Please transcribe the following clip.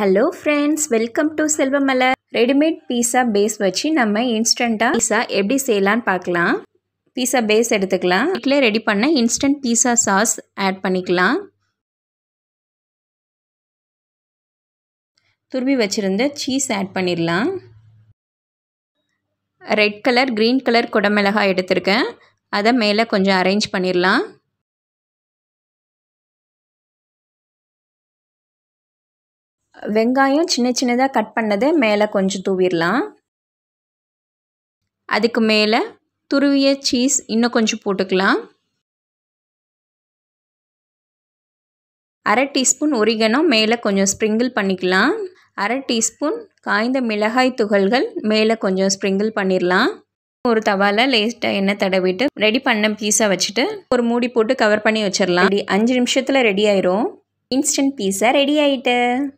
hello friends welcome to Selvamalar readymade pizza base வச்சு நம்ம இன்ஸ்டண்ட்டாக பீஸா எப்படி செய்யலான்னு பார்க்கலாம் பீஸா பேஸ் எடுத்துக்கலாம் வீட்டிலே ரெடி பண்ண இன்ஸ்டன்ட் பீஸா சாஸ் ஆட் பண்ணிக்கலாம் துருவி வச்சுருந்த சீஸ் ஆட் பண்ணிடலாம் ரெட் கலர் க்ரீன் கலர் குடமிளகாய் எடுத்திருக்கேன் அதை மேலே கொஞ்சம் அரேஞ்ச் பண்ணிடலாம் வெங்காயம் சின்ன சின்னதாக கட் பண்ணதை மேலே கொஞ்சம் தூவிடலாம் அதுக்கு மேலே துருவிய சீஸ் இன்னும் கொஞ்சம் போட்டுக்கலாம் அரை டீஸ்பூன் ஒரிகனம் மேலே கொஞ்சம் ஸ்ப்ரிங்கிள் பண்ணிக்கலாம் அரை டீஸ்பூன் காய்ந்த மிளகாய் துகள்கள் மேலே கொஞ்சம் ஸ்ப்ரிங்கிள் பண்ணிடலாம் ஒரு தவாவில் லேஸ்ட்டாக எண்ணெய் தடவிட்டு ரெடி பண்ண பீஸை வச்சுட்டு ஒரு மூடி போட்டு கவர் பண்ணி வச்சிடலாம் அஞ்சு நிமிஷத்தில் ரெடி ஆயிரும் இன்ஸ்டன்ட் பீஸா ரெடி ஆகிட்டு